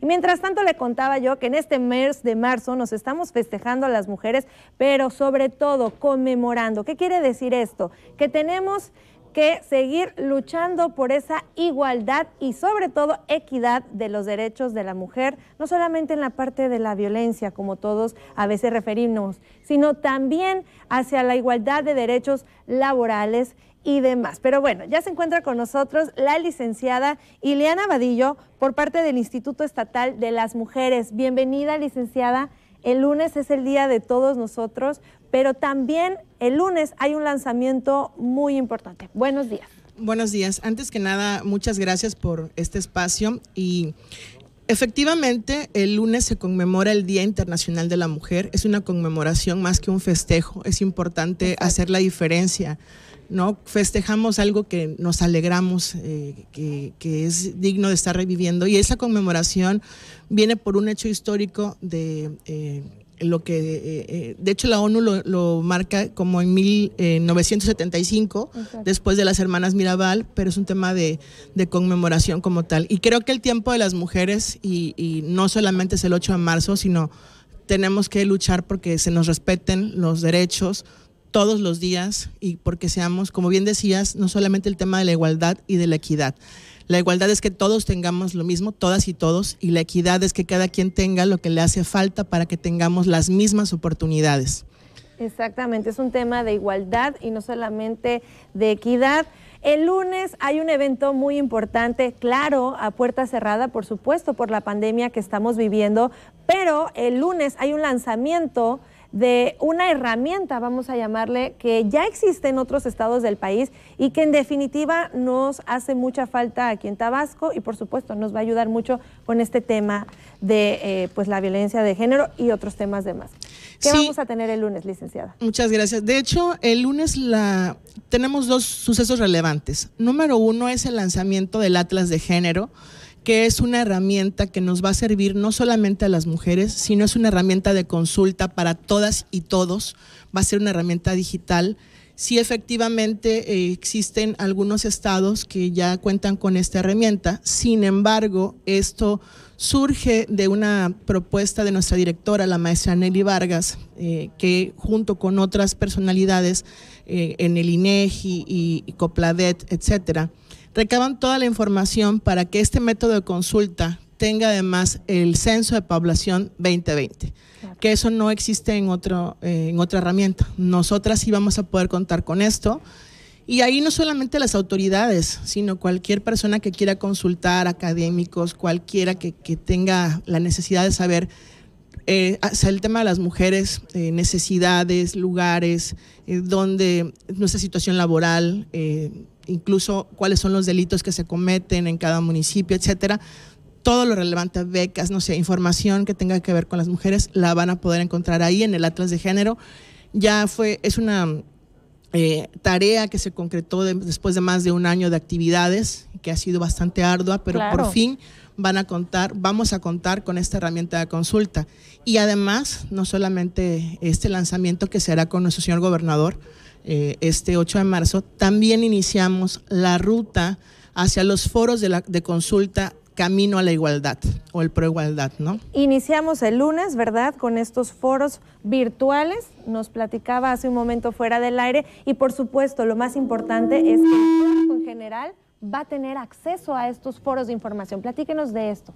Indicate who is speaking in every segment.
Speaker 1: Y mientras tanto le contaba yo que en este mes de marzo nos estamos festejando a las mujeres, pero sobre todo conmemorando. ¿Qué quiere decir esto? Que tenemos que seguir luchando por esa igualdad y sobre todo equidad de los derechos de la mujer, no solamente en la parte de la violencia, como todos a veces referimos, sino también hacia la igualdad de derechos laborales y demás. Pero bueno, ya se encuentra con nosotros la licenciada Ileana Vadillo por parte del Instituto Estatal de las Mujeres. Bienvenida, licenciada. El lunes es el día de todos nosotros, pero también el lunes hay un lanzamiento muy importante. Buenos días.
Speaker 2: Buenos días. Antes que nada, muchas gracias por este espacio y Efectivamente, el lunes se conmemora el Día Internacional de la Mujer. Es una conmemoración más que un festejo. Es importante hacer la diferencia. ¿no? Festejamos algo que nos alegramos, eh, que, es digno de estar reviviendo. Y esa conmemoración viene por un hecho histórico de eh, lo que, eh, eh, de hecho la ONU lo, marca como en 1975, eh, después de las hermanas Mirabal, pero es un tema de, conmemoración como tal. Y creo que el tiempo de las mujeres, y, y no solamente es el 8 de marzo, sino tenemos que luchar porque se nos respeten los derechos, todos los días y porque seamos, como bien decías, no solamente el tema de la igualdad y de la equidad. La igualdad es que todos tengamos lo mismo, todas y todos, y la equidad es que cada quien tenga lo que le hace falta para que tengamos las mismas oportunidades.
Speaker 1: Exactamente, es un tema de igualdad y no solamente de equidad. El lunes hay un evento muy importante, claro, a puerta cerrada, por supuesto, por la pandemia que estamos viviendo, pero el lunes hay un lanzamiento de una herramienta, vamos a llamarle, que ya existe en otros estados del país y que en definitiva nos hace mucha falta aquí en Tabasco y por supuesto nos va a ayudar mucho con este tema de eh, pues la violencia de género y otros temas demás. ¿Qué vamos a tener el lunes, licenciada?
Speaker 2: Muchas gracias. De hecho, el lunes la tenemos dos sucesos relevantes. Número uno es el lanzamiento del Atlas de Género que es una herramienta que nos va a servir no solamente a las mujeres, sino es una herramienta de consulta para todas y todos. Va a ser una herramienta digital. Sí, efectivamente eh, existen algunos estados que ya cuentan con esta herramienta. Sin embargo, esto surge de una propuesta de nuestra directora, la maestra Nelly Vargas, eh, que junto con otras personalidades eh, en el INEGI e y, y Copladet, etcétera, recaban toda la información para que este método de consulta tenga además el censo de población 2020, que eso no existe en, otro, eh, en otra herramienta. Nosotras sí vamos a poder contar con esto. Y ahí no solamente las autoridades, sino cualquier persona que quiera consultar, académicos, cualquiera que, tenga la necesidad de saber eh, el tema de las mujeres, eh, necesidades, lugares, donde nuestra situación laboral, incluso cuáles son los delitos que se cometen en cada municipio, etcétera. Todo lo relevante, becas, no sé, información que tenga que ver con las mujeres, la van a poder encontrar ahí en el Atlas de Género. Ya fue, es una eh, tarea que se concretó después de más de un año de actividades, que ha sido bastante ardua, pero por fin van a contar, vamos a contar con esta herramienta de consulta. Y además, no solamente este lanzamiento que se hará con nuestro señor gobernador, eh, este 8 de marzo, también iniciamos la ruta hacia los foros de, consulta Camino a la Igualdad o el Pro ¿no?
Speaker 1: Iniciamos el lunes, ¿verdad? Con estos foros virtuales, nos platicaba hace un momento fuera del aire y por supuesto lo más importante es que el público en general va a tener acceso a estos foros de información. Platíquenos de esto.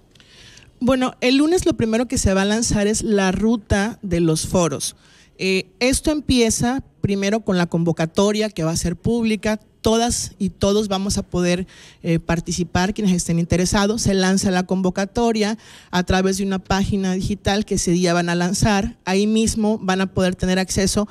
Speaker 2: Bueno, el lunes lo primero que se va a lanzar es la ruta de los foros. Eh, esto empieza primero con la convocatoria que va a ser pública. Todas y todos vamos a poder eh, participar, quienes estén interesados. Se lanza la convocatoria a través de una página digital que ese día van a lanzar. Ahí mismo van a poder tener acceso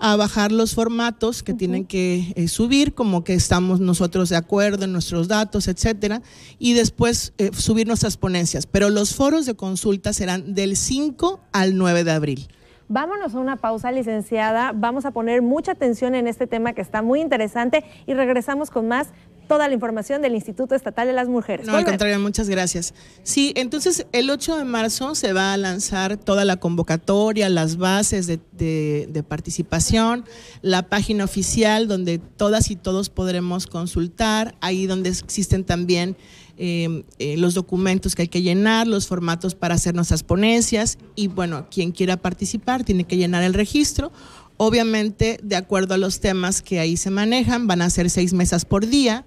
Speaker 2: a bajar los formatos que tienen que eh, subir, como que estamos nosotros de acuerdo en nuestros datos, etcétera, y después subir nuestras ponencias. Pero los foros de consulta serán del 5 al 9 de abril. Vámonos a una pausa,
Speaker 1: licenciada. Vamos a poner mucha atención en este tema que está muy interesante y regresamos con más toda la información del Instituto Estatal de las Mujeres. No, al
Speaker 2: contrario, muchas gracias. Sí, entonces el 8 de marzo se va a lanzar toda la convocatoria, las bases de, participación, la página oficial donde todas y todos podremos consultar, ahí donde existen también... Em, eh, los documentos que hay que llenar, los formatos para hacer nuestras ponencias y bueno, quien quiera participar tiene que llenar el registro Obviamente, de acuerdo a los temas que ahí se manejan, van a ser seis mesas por día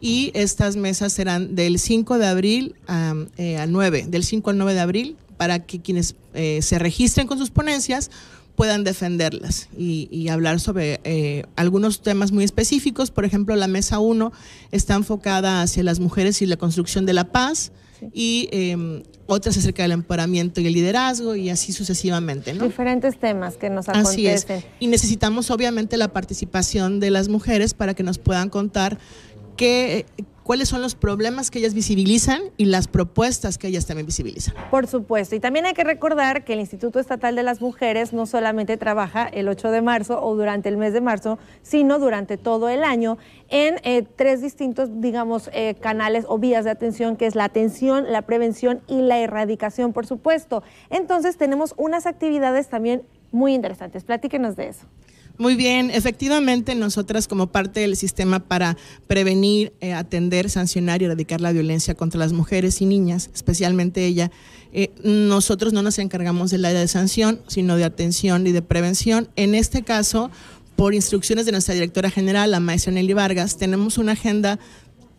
Speaker 2: y estas mesas serán del 5 de abril a, 9, eh, del 5 al 9 de abril, para que quienes eh, se registren con sus ponencias puedan defenderlas y, hablar sobre eh, algunos temas muy específicos. Por ejemplo, la mesa 1 está enfocada hacia las mujeres y la construcción de la paz y em, otras acerca del empoderamiento y el liderazgo y así sucesivamente. ¿no?
Speaker 1: Diferentes temas que nos acontecen. Así es.
Speaker 2: Y necesitamos obviamente la participación de las mujeres para que nos puedan contar qué, cuáles son los problemas que ellas visibilizan y las propuestas que ellas también visibilizan.
Speaker 1: Por supuesto, y también hay que recordar que el Instituto Estatal de las Mujeres no solamente trabaja el 8 de marzo o durante el mes de marzo, sino durante todo el año en eh, tres distintos, digamos, eh, canales o vías de atención, que es la atención, la prevención y la erradicación, por supuesto. Entonces tenemos unas actividades también muy interesantes. Platíquenos
Speaker 2: de eso. Muy bien, efectivamente nosotras como parte del sistema para prevenir, eh, atender, sancionar y erradicar la violencia contra las mujeres y niñas, especialmente ella, eh, nosotros no nos encargamos del área de sanción, sino de atención y de prevención. En este caso, por instrucciones de nuestra directora general, la maestra Nelly Vargas, tenemos una agenda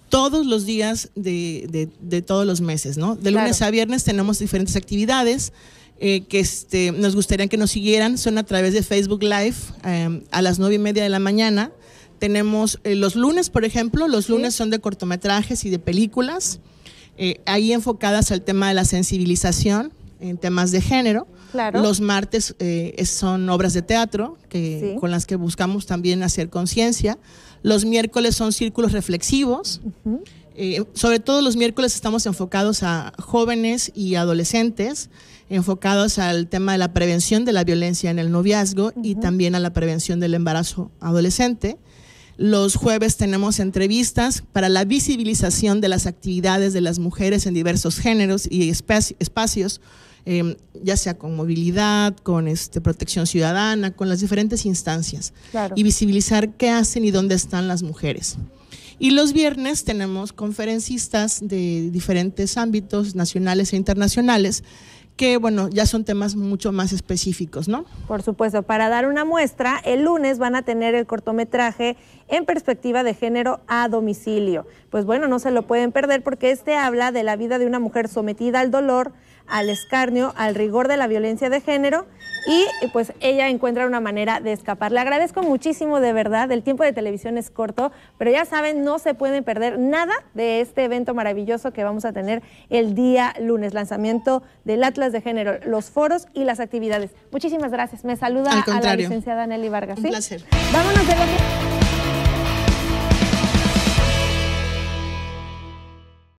Speaker 2: todos los días de, todos los meses, ¿no? De lunes a viernes tenemos diferentes actividades. Eh, que este, nos gustaría que nos siguieran son a través de Facebook Live em, a las nueve y media de la mañana. Tenemos eh, los lunes, por ejemplo, los lunes son de cortometrajes y de películas, eh, ahí enfocadas al tema de la sensibilización en temas de género. Los martes son obras de teatro que, con las que buscamos también hacer conciencia. Los miércoles son círculos reflexivos. Eh, sobre todo los miércoles estamos enfocados a jóvenes y adolescentes, enfocados al tema de la prevención de la violencia en el noviazgo y también a la prevención del embarazo adolescente. Los jueves tenemos entrevistas para la visibilización de las actividades de las mujeres en diversos géneros y espacios, em, ya sea con movilidad, con este, protección ciudadana, con las diferentes instancias, y visibilizar qué hacen y dónde están las mujeres. Y los viernes tenemos conferencistas de diferentes ámbitos nacionales e internacionales que bueno, ya son temas mucho más específicos, ¿no? Por supuesto, para dar una
Speaker 1: muestra, el lunes van a tener el cortometraje en perspectiva de género a domicilio. Pues bueno, no se lo pueden perder porque este habla de la vida de una mujer sometida al dolor, al escarnio, al rigor de la violencia de género y pues ella encuentra una manera de escapar. Le agradezco muchísimo de verdad, el tiempo de televisión es corto, pero ya saben, no se pueden perder nada de este evento maravilloso que vamos a tener el día lunes, lanzamiento del Atlas de género, los foros y las actividades. Muchísimas gracias. Me saluda a la licenciada Nelly Vargas. Un placer. Vámonos de